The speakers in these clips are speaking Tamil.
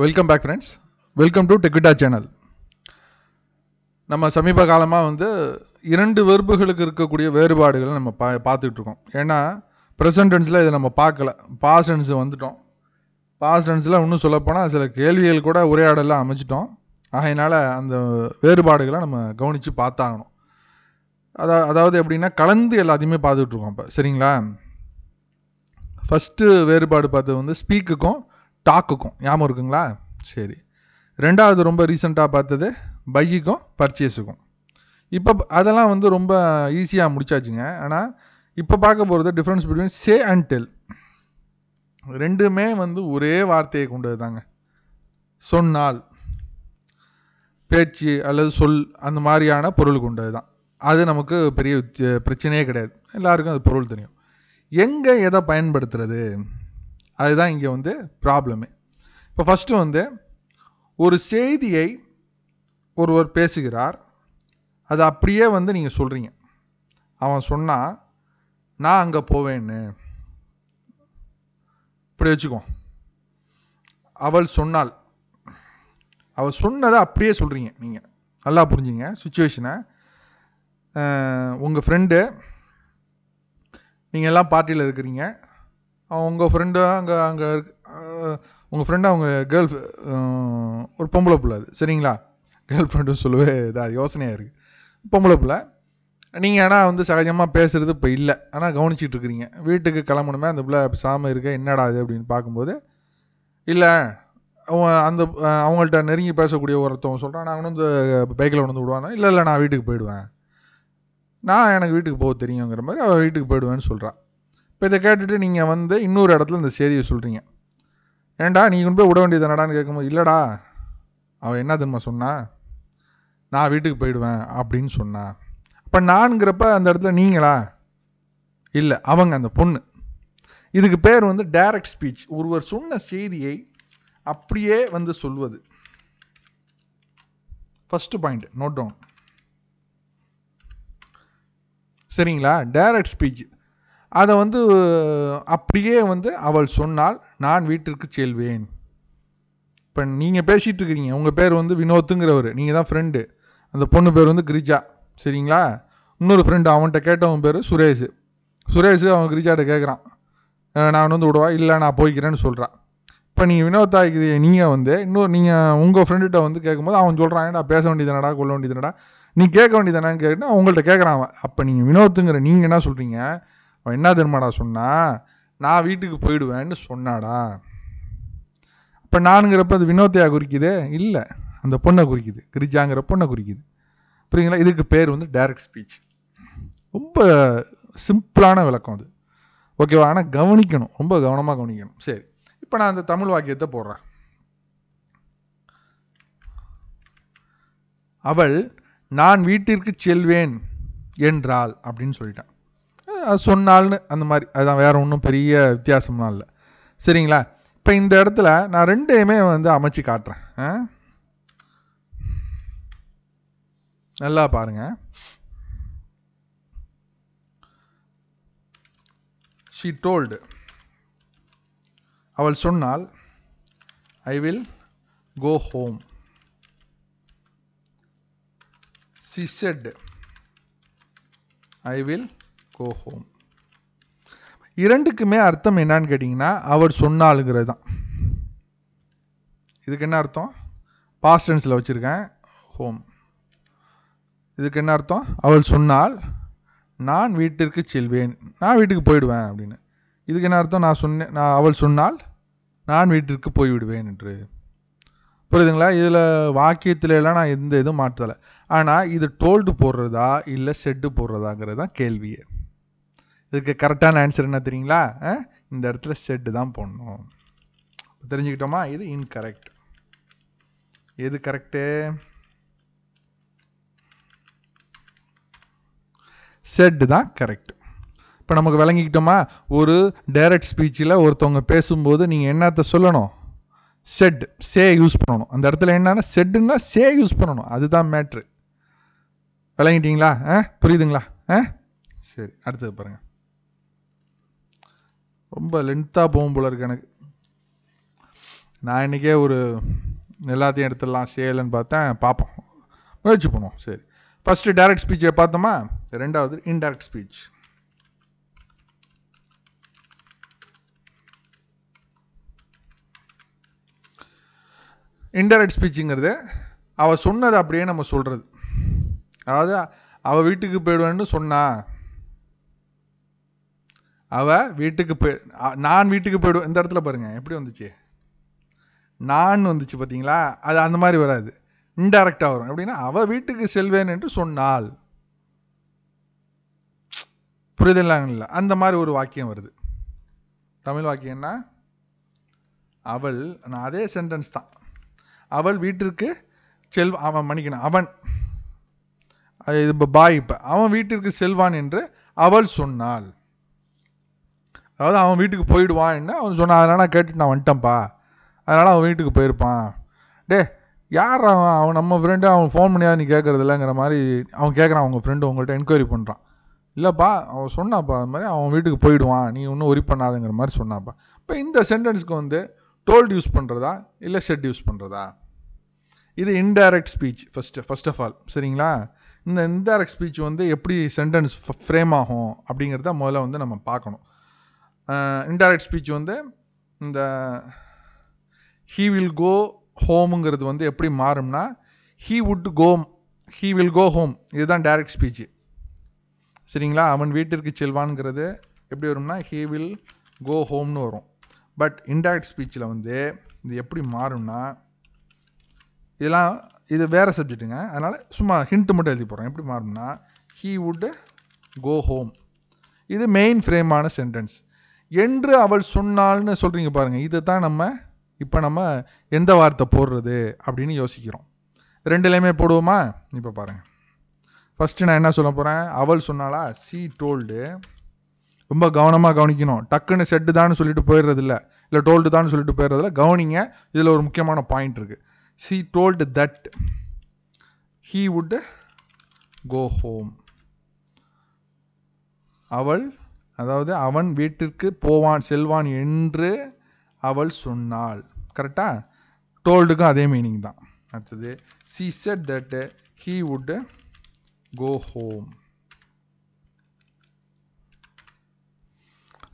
Welcome back friends welcome to டெக்விட்டா சேனல் நம்ம சமீப காலமாக வந்து இரண்டு வெறுப்புகளுக்கு இருக்கக்கூடிய வேறுபாடுகளை நம்ம பா இருக்கோம் ஏன்னா ப்ரெசன்டென்ஸில் இதை நம்ம பார்க்கல பாஸ்டென்ஸ் வந்துட்டோம் பாஸ்டென்ஸில் இன்னும் சொல்லப்போனால் சில கேள்விகள் கூட உரையாடலாம் அமைச்சிட்டோம் ஆகையினால அந்த வேறுபாடுகளை நம்ம கவனித்து பார்த்தாகணும் அதா அதாவது எப்படின்னா கலந்து எல்லாத்தையுமே பார்த்துட்ருக்கோம் இப்போ சரிங்களா ஃபஸ்ட்டு வேறுபாடு பார்த்தது வந்து ஸ்பீக்குக்கும் டாக்குக்கும் ஞாபகம் இருக்குங்களா சரி ரெண்டாவது ரொம்ப ரீசெண்டாக பார்த்தது பைக்குக்கும் பர்ச்சேஸுக்கும் இப்போ அதெல்லாம் வந்து ரொம்ப ஈஸியாக முடிச்சாச்சுங்க ஆனால் இப்போ பார்க்க போகிறது difference between say and tell ரெண்டுமே வந்து ஒரே வார்த்தையை கொண்டது தாங்க சொன்னால் பேச்சு அல்லது சொல் அந்த மாதிரியான பொருள் கொண்டது தான் அது நமக்கு பெரிய பிரச்சனையே கிடையாது எல்லாருக்கும் அது பொருள் தெரியும் எங்கே எதை பயன்படுத்துறது அதுதான் இங்கே வந்து ப்ராப்ளமே இப்போ ஃபஸ்ட்டு வந்து ஒரு செய்தியை ஒருவர் பேசுகிறார் அது அப்படியே வந்து நீங்கள் சொல்கிறீங்க அவன் சொன்னால் நான் அங்கே போவேன்னு இப்படி வச்சுக்கோ அவள் சொன்னாள் அவள் சொன்னதை அப்படியே சொல்கிறீங்க நீங்கள் நல்லா புரிஞ்சுங்க சுச்சுவேஷனை உங்கள் ஃப்ரெண்டு நீங்கள் எல்லாம் பார்ட்டியில் இருக்கிறீங்க அவன் உங்கள் ஃப்ரெண்டாக அங்கே அங்கே உங்கள் ஃப்ரெண்டு அவங்க கேர்ள் ஒரு பொம்பளை பிள்ளை அது சரிங்களா கேர்ள் ஃப்ரெண்டுன்னு சொல்லவே இதாக யோசனையாக இருக்குது பொம்பளை பிள்ளை நீங்கள் ஆனால் வந்து சகஜமாக பேசுகிறது இப்போ இல்லை ஆனால் கவனிச்சிட்டு இருக்கிறீங்க வீட்டுக்கு கிளம்பணுமே அந்த பிள்ளை சாம இருக்க என்னடா அது அப்படின்னு பார்க்கும்போது இல்லை அந்த அவங்கள்ட்ட நெருங்கி பேசக்கூடிய ஒருத்தவன் சொல்கிறான் நான் வந்து பைக்கில் உணர்ந்து விடுவானா இல்லை இல்லை நான் வீட்டுக்கு போயிடுவேன் நான் எனக்கு வீட்டுக்கு போக தெரியுங்கிற மாதிரி அவள் வீட்டுக்கு போயிடுவேன்னு சொல்கிறான் இப்போ இதை கேட்டுட்டு நீங்கள் வந்து இன்னொரு இடத்துல இந்த செய்தியை சொல்கிறீங்க ஏண்டா நீ கொண்டு போய் விட வேண்டியது நடான்னு கேட்கும்போது இல்லைடா அவன் என்ன தெரியுமா சொன்னா நான் வீட்டுக்கு போயிடுவேன் அப்படின்னு சொன்னா அப்போ நான்கிறப்ப அந்த இடத்துல நீங்களா இல்லை அவங்க அந்த பொண்ணு இதுக்கு பேர் வந்து டைரக்ட் ஸ்பீச் ஒருவர் சொன்ன செய்தியை அப்படியே வந்து சொல்வது ஃபஸ்ட்டு பாயிண்ட் நோட் டவுன் சரிங்களா டைரக்ட் ஸ்பீச் அதை வந்து அப்படியே வந்து அவள் சொன்னால் நான் வீட்டிற்கு செல்வேன் இப்போ நீங்கள் பேசிகிட்டு இருக்கிறீங்க உங்கள் பேர் வந்து வினோத்துங்கிறவர் நீங்கள் தான் ஃப்ரெண்டு அந்த பொண்ணு பேர் வந்து கிரிஜா சரிங்களா இன்னொரு ஃப்ரெண்டு அவன்கிட்ட கேட்டவன் பேர் சுரேஷ் சுரேஷ் அவன் கிரிஜாட்ட கேட்குறான் நான் வந்து விடுவா இல்லை நான் போய்க்கிறேன்னு சொல்கிறான் இப்போ நீங்கள் வினோத் நீங்கள் வந்து இன்னொரு நீங்கள் உங்கள் ஃப்ரெண்டுகிட்ட வந்து கேட்கும்போது அவன் சொல்கிறான் ஏடா பேச வேண்டியதுனடா கொள்ள வேண்டியதுனடா நீ கேட்க வேண்டியதானு கேட்டால் அவங்கள்ட்ட கேட்குறான் அவன் அப்போ நீங்கள் வினோத்துங்கிற நீங்கள் என்ன சொல்கிறீங்க அவன் என்ன தெரியுமாடா சொன்னா நான் வீட்டுக்கு போயிடுவேன்னு சொன்னாடா இப்போ நானுங்கிறப்ப அது வினோத்தையா குறிக்குது இல்லை அந்த பொண்ணை குறிக்குது கிரிஜாங்கிற பொண்ணை குறிக்குது புரியுங்களா இதுக்கு பேர் வந்து டைரக்ட் ஸ்பீச் ரொம்ப சிம்பிளான விளக்கம் அது ஓகேவா ஆனால் கவனிக்கணும் ரொம்ப கவனமாக கவனிக்கணும் சரி இப்போ நான் அந்த தமிழ் வாக்கியத்தை போடுறேன் அவள் நான் வீட்டிற்கு செல்வேன் என்றாள் அப்படின்னு சொல்லிட்டான் சொன்னால்னு அந்த மாதிரி அதுதான் வேற ஒன்றும் பெரிய வித்தியாசம்லாம் இல்லை சரிங்களா இப்போ இந்த இடத்துல நான் ரெண்டையுமே வந்து அமைச்சு காட்டுறேன் நல்லா பாருங்க ஷி டோல்டு அவள் சொன்னால் I will go home she said I will go home இரண்டுக்குமே அர்த்தம் என்னன்னு கேட்டிங்கன்னா அவர் சொன்னாளுங்கிறது தான் இதுக்கு என்ன அர்த்தம் பாஸ்ட் டென்ஸில் வச்சுருக்கேன் ஹோம் இதுக்கு என்ன அர்த்தம் அவள் சொன்னால் நான் வீட்டிற்கு செல்வேன் நான் வீட்டுக்கு போயிடுவேன் அப்படின்னு இதுக்கு என்ன அர்த்தம் நான் சொன்னேன் நான் அவள் சொன்னால் நான் வீட்டிற்கு போய்விடுவேன் என்று புரியுதுங்களா இதில் வாக்கியத்துல எல்லாம் நான் எந்த இதுவும் மாற்றலை ஆனால் இது டோல்டு போடுறதா இல்லை செட்டு போடுறதாங்கிறது தான் கேள்வியே இதுக்கு கரெக்டான ஆன்சர் என்ன தெரியுங்களா இந்த இடத்துல செட்டு தான் போடணும் தெரிஞ்சுக்கிட்டோமா இது இன்கரெக்ட் எது கரெக்டு செட் தான் கரெக்ட் இப்போ நமக்கு விளங்கிக்கிட்டோமா ஒரு டைரக்ட் ஸ்பீச்சில் ஒருத்தவங்க பேசும்போது நீங்கள் என்னத்தை சொல்லணும் செட் சே யூஸ் பண்ணணும் அந்த இடத்துல என்னன்னா செட்டுன்னா சே யூஸ் பண்ணணும் அதுதான் மேட்ரு விளங்கிட்டீங்களா ஆ புரியுதுங்களா ஆ சரி அடுத்தது பாருங்கள் ரொம்ப லென்த்தாக போகும் போல இருக்கு எனக்கு நான் இன்றைக்கே ஒரு எல்லாத்தையும் எடுத்துடலாம் செய்யலைன்னு பார்த்தேன் பார்ப்போம் முயற்சி பண்ணுவோம் சரி ஃபஸ்ட்டு டைரக்ட் ஸ்பீச்சை பார்த்தோமா ரெண்டாவது இன்டைரக்ட் ஸ்பீச் இன்டைரக்ட் ஸ்பீச்சுங்கிறது அவள் சொன்னது அப்படியே நம்ம சொல்கிறது அதாவது அவள் வீட்டுக்கு போயிடுவேன்னு சொன்னா அவ வீட்டுக்கு போய் நான் வீட்டுக்கு போயிடுவேன் இந்த இடத்துல பாருங்க எப்படி வந்துச்சு நான் வந்துச்சு பார்த்தீங்களா அது அந்த மாதிரி வராது இன்டைரக்டாக வரும் எப்படின்னா அவ வீட்டுக்கு செல்வேன் என்று சொன்னால் புரிதலாங்களா அந்த மாதிரி ஒரு வாக்கியம் வருது தமிழ் வாக்கியம்னா அவள் நான் அதே சென்டென்ஸ் தான் அவள் வீட்டிற்கு செல் அவன் மன்னிக்கணும் அவன் இது பாய் இப்போ அவன் வீட்டிற்கு செல்வான் என்று அவள் சொன்னாள் அதாவது அவன் வீட்டுக்கு போயிடுவான் என்ன அவன் சொன்னான் அதனால் நான் நான் வந்துட்டேன்ப்பா அதனால் அவன் வீட்டுக்கு போயிருப்பான் டே யார் அவன் அவன் நம்ம ஃப்ரெண்டு அவன் ஃபோன் பண்ணியா நீ கேட்குறது இல்லைங்கிற மாதிரி அவன் கேட்குறான் அவங்க ஃப்ரெண்டு உங்கள்கிட்ட என்கொயரி பண்ணுறான் இல்லைப்பா அவன் சொன்னாப்பா அது மாதிரி அவன் வீட்டுக்கு போயிடுவான் நீ ஒன்றும் ஒரி பண்ணாதுங்கிற மாதிரி சொன்னாப்பா இப்போ இந்த சென்டென்ஸ்க்கு வந்து டோல்ட் யூஸ் பண்ணுறதா இல்லை ஷெட் யூஸ் பண்ணுறதா இது indirect speech first first of all சரிங்களா இந்த இன்டைரக்ட் ஸ்பீச் வந்து எப்படி சென்டென்ஸ் ஃப்ரேம் ஆகும் அப்படிங்கிறத முதல்ல வந்து நம்ம பார்க்கணும் இன்டைரக்ட் ஸ்பீச் வந்து இந்த ஹீ வில் கோ ஹோமுங்கிறது வந்து எப்படி மாறும்னா he would go home he will go home இதுதான் டைரக்ட் ஸ்பீச் சரிங்களா அவன் வீட்டிற்கு செல்வான்ங்கிறது எப்படி வரும்னா ஹீ வில் கோ ஹோம்னு வரும் பட் இன்டைரக்ட் ஸ்பீச்சில் வந்து இது எப்படி மாறும்னா இதெல்லாம் இது வேறு சப்ஜெக்ட்டுங்க அதனால் சும்மா ஹிண்ட்டு மட்டும் எழுதி போகிறோம் எப்படி மாறும்னா ஹீ வுட் கோ ஹோம் இது மெயின் ஃப்ரேமான சென்டென்ஸ் என்று அவள் சொன்னாள்னு சொல்கிறீங்க பாருங்கள் இதை தான் நம்ம இப்போ நம்ம எந்த வார்த்தை போடுறது அப்படின்னு யோசிக்கிறோம் ரெண்டுலேயுமே போடுவோமா இப்போ பாருங்கள் ஃபஸ்ட்டு நான் என்ன சொல்ல போகிறேன் அவள் சொன்னாலா சி டோல்டு ரொம்ப கவனமாக கவனிக்கணும் டக்குன்னு செட்டு தான் சொல்லிட்டு போயிடுறதில்ல இல்லை டோல்டு தான் சொல்லிட்டு போயிடுறதில்ல கவனிங்க இதில் ஒரு முக்கியமான பாயிண்ட் இருக்குது she told that he would go home அவள் அதாவது அவன் வீட்டிற்கு போவான் செல்வான் என்று அவள் சொன்னாள் கரெக்டா டோல்டுக்கும் அதே மீனிங் தான் அடுத்தது she said that he would go home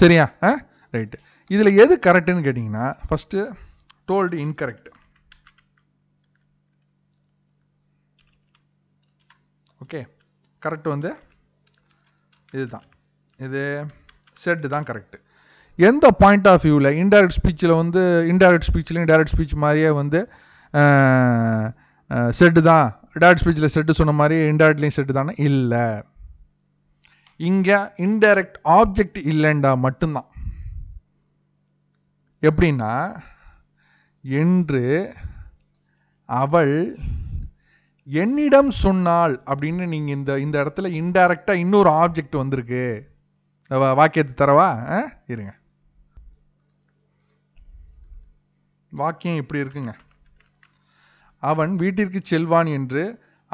சரியா ரைட்டு இதில் எது கரெக்டுன்னு கேட்டிங்கன்னா first told incorrect okay correct வந்து இதுதான் இது செட் தான் கரெக்ட் எந்த பாயிண்ட் ஆஃப் வியூவில் இன்டைரக்ட் ஸ்பீச்சில் வந்து இன்டைரக்ட் ஸ்பீச்சில் டைரக்ட் ஸ்பீச் மாதிரியே வந்து செட்டு தான் டேரக்ட் ஸ்பீச்சில் செட்டு சொன்ன மாதிரி இன்டைரக்ட்லேயும் செட்டு தானே இல்லை இங்கே இன்டைரக்ட் ஆப்ஜெக்ட் இல்லைண்டா மட்டும்தான் எப்படின்னா என்று அவள் என்னிடம் சொன்னாள் அப்படின்னு நீங்கள் இந்த இந்த இடத்துல இன்டைரக்டாக இன்னொரு ஆப்ஜெக்ட் வந்திருக்கு வாக்கியத்தை தரவா இருங்க வாக்கியம் இப்படி இருக்குங்க அவன் வீட்டிற்கு செல்வான் என்று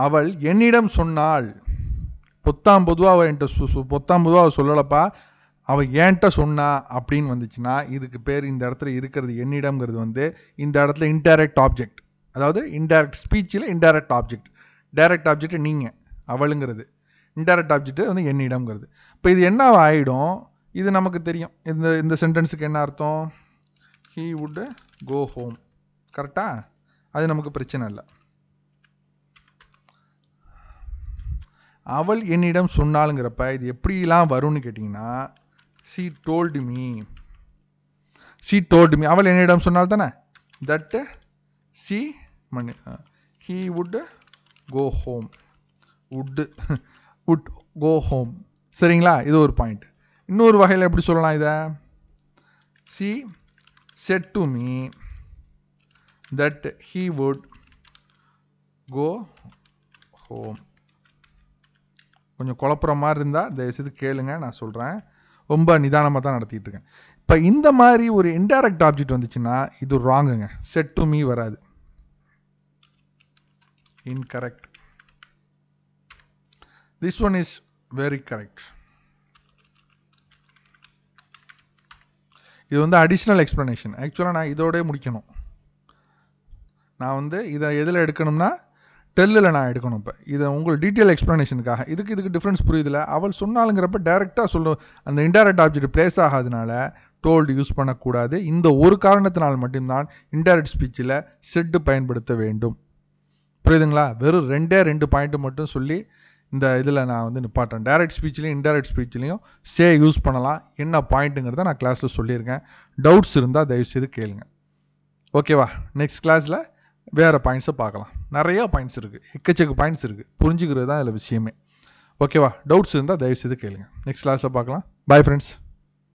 அவள் என்னிடம் சொன்னாள் பொத்தாம் பொதுவா அவள் என்கிட்ட பொத்தாம் பொதுவா அவள் சொல்லலப்பா அவள் ஏன்ட்ட சொன்னா அப்படின்னு வந்துச்சுன்னா இதுக்கு பேர் இந்த இடத்துல இருக்கிறது என்னிடம்ங்கிறது வந்து இந்த இடத்துல இன்டைரக்ட் ஆப்ஜெக்ட் அதாவது இன்டைரக்ட் ஸ்பீச்சில் இன்டைரக்ட் ஆப்ஜெக்ட் டைரக்ட் ஆப்ஜெக்ட் நீங்கள் அவளுங்கிறது இன்டைரக்ட் ஆப்ஜெக்ட் வந்து என்னிடம்ங்கிறது இப்போ இது என்ன ஆகிடும் இது நமக்கு தெரியும் இந்த இந்த சென்டென்ஸுக்கு என்ன அர்த்தம் ஹீ வுட் கோ ஹோம் கரெக்டாக அது நமக்கு பிரச்சனை இல்லை அவள் என்னிடம் சொன்னாளுங்கிறப்ப இது எப்படிலாம் வரும்னு கேட்டிங்கன்னா she told me she told me அவள் என்னிடம் சொன்னால் தானே தட்டு சி மணி he would go home would would go home சரிங்களா இது ஒரு பாயிண்ட் இன்னொரு வகையில் எப்படி சொல்லலாம் இதை she said to me that he would go home கொஞ்சம் குழப்புற மாதிரி இருந்தால் தயவுசெய்து கேளுங்க நான் சொல்கிறேன் ரொம்ப நிதானமாக தான் நடத்திட்டு இருக்கேன் இப்போ இந்த மாதிரி ஒரு இன்டைரக்ட் ஆப்ஜெக்ட் வந்துச்சுன்னா இது ராங்குங்க செட் டு மீ வராது incorrect This one is very correct. இது வந்து அடிஷ்னல் எக்ஸ்ப்ளனேஷன் ஆக்சுவலாக நான் இதோடய முடிக்கணும் நான் வந்து இதை எதில் எடுக்கணும்னா டெல்லில் நான் எடுக்கணும் இப்போ இதை உங்கள் டீட்டெயில் எக்ஸ்ப்ளனேஷனுக்காக இதுக்கு இதுக்கு டிஃப்ரென்ஸ் புரியுதில்ல அவள் சொன்னாலுங்கிறப்ப டைரெக்டாக சொல்ல அந்த இன்டைரக்ட் ஆப்ஜெக்ட் பிளேஸ் ஆகாதனால டோல்டு யூஸ் பண்ணக்கூடாது இந்த ஒரு காரணத்தினால் மட்டும்தான் இன்டைரக்ட் ஸ்பீச்சில் செட்டு பயன்படுத்த வேண்டும் புரியுதுங்களா வெறும் ரெண்டே ரெண்டு பாயிண்ட்டு மட்டும் சொல்லி இந்த இதில் நான் வந்து நிப்பாட்டேன் டைரக்ட் ஸ்பீச்லேயும் இன்டைரக்ட் ஸ்பீச்லேயும் சே யூஸ் பண்ணலாம் என்ன பாயிண்ட்டுங்கிறத நான் கிளாஸில் சொல்லியிருக்கேன் டவுட்ஸ் இருந்தால் தயவுசெய்து கேளுங்க ஓகேவா நெக்ஸ்ட் கிளாஸில் வேறு பாயிண்ட்ஸை பார்க்கலாம் நிறையா பாயிண்ட்ஸ் இருக்குது எக்கச்சக்க பாயிண்ட்ஸ் இருக்குது புரிஞ்சுக்கிறது தான் இதில் விஷயமே ஓகேவா டவுட்ஸ் இருந்தால் தயவுசெய்து கேளுங்க நெக்ஸ்ட் கிளாஸில் பார்க்கலாம் பாய் ஃப்ரெண்ட்ஸ்